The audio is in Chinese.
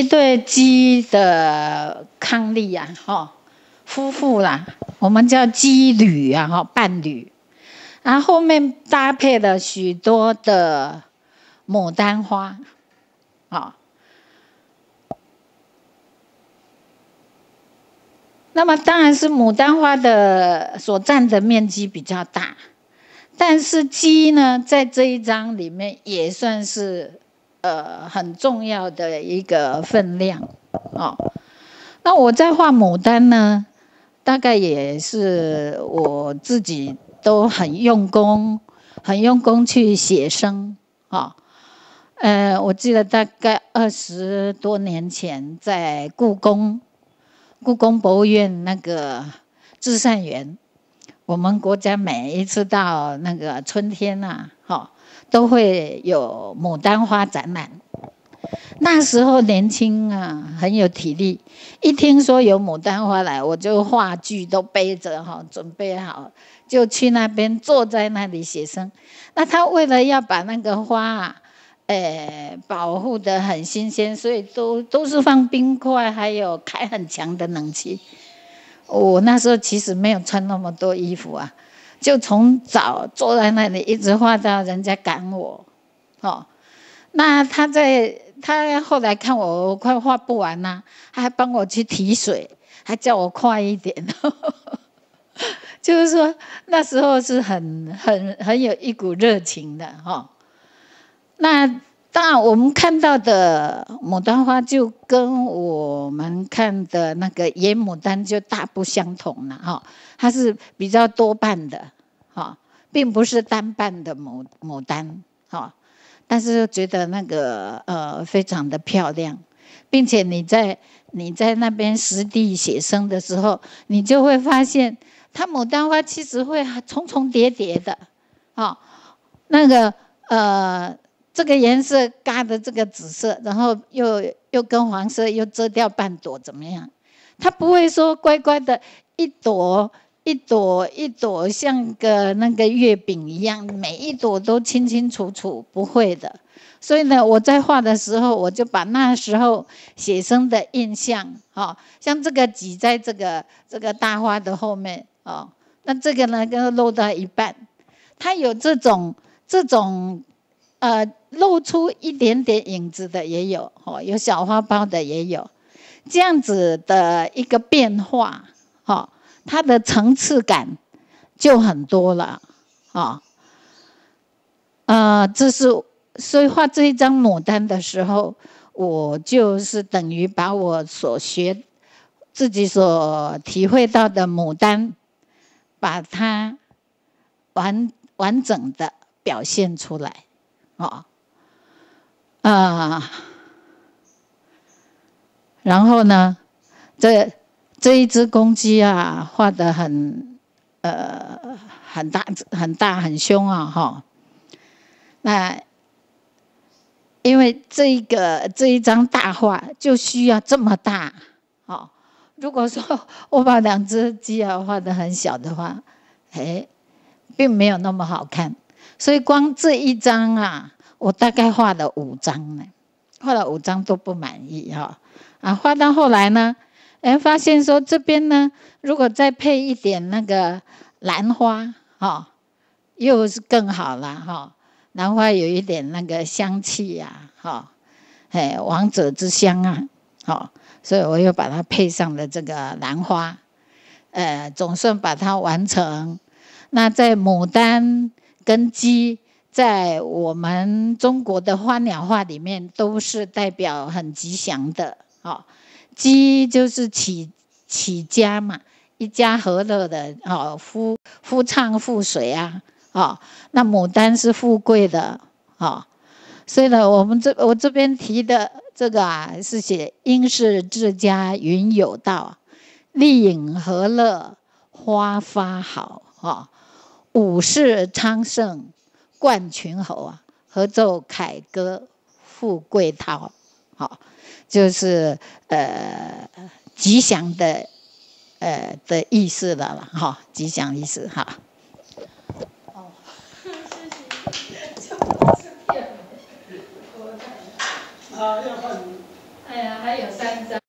一对鸡的伉俪呀，哈，夫妇啦，我们叫鸡侣啊，哈，伴侣。然后面搭配了许多的牡丹花，啊。那么当然是牡丹花的所占的面积比较大，但是鸡呢，在这一章里面也算是。呃，很重要的一个分量，哦。那我在画牡丹呢，大概也是我自己都很用功，很用功去写生，啊。呃，我记得大概二十多年前，在故宫，故宫博物院那个至善园，我们国家每一次到那个春天呐。都会有牡丹花展览。那时候年轻啊，很有体力。一听说有牡丹花来，我就话剧都背着哈，准备好就去那边坐在那里写生。那他为了要把那个花，啊。诶，保护的很新鲜，所以都都是放冰块，还有开很强的冷气。我那时候其实没有穿那么多衣服啊。就从早坐在那里一直画到人家赶我，哦，那他在他后来看我快画不完啦、他还帮我去提水，还叫我快一点，就是说那时候是很很很有一股热情的哈，那。当然，我们看到的牡丹花就跟我们看的那个野牡丹就大不相同了哈。它是比较多瓣的哈，并不是单瓣的牡牡丹哈。但是觉得那个呃非常的漂亮，并且你在你在那边实地写生的时候，你就会发现，它牡丹花其实会重重叠叠的哈。那个呃。这个颜色，嘎的这个紫色，然后又又跟黄色又遮掉半朵，怎么样？它不会说乖乖的一朵一朵一朵，像个那个月饼一样，每一朵都清清楚楚，不会的。所以呢，我在画的时候，我就把那时候写生的印象，哦，像这个挤在这个这个大花的后面，哦，那这个呢，跟露到一半，它有这种这种。呃，露出一点点影子的也有哦，有小花苞的也有，这样子的一个变化，哦，它的层次感就很多了哦，呃，这是所以画这一张牡丹的时候，我就是等于把我所学、自己所体会到的牡丹，把它完完整的表现出来。啊，啊，然后呢，这这一只公鸡啊，画的很呃很大很大很凶啊，哈，那因为这一个这一张大画就需要这么大，哦，如果说 我把两只鸡啊画的很小的话，哎，并没有那么好看。所以光这一张啊，我大概画了五张呢，画了五张都不满意哈。啊，画到后来呢，哎，发现说这边呢，如果再配一点那个兰花哈，又是更好了哈。兰花有一点那个香气呀哈，哎，王者之香啊，好，所以我又把它配上了这个兰花，呃，总算把它完成。那在牡丹。跟鸡在我们中国的花鸟画里面都是代表很吉祥的，啊，鸡就是起起家嘛，一家和乐的，啊，夫夫唱妇随啊，啊，那牡丹是富贵的，啊，所以呢，我们这我这边提的这个啊，是写应是自家云有道，丽影和乐花发好，哈。武士昌盛，冠群侯啊！合奏凯歌，富贵涛，好，就是呃吉祥的呃的意思了了哈，吉祥意思哈。哦，休 息，休息，休 息。我来，啊，要换你。哎呀，还有三张。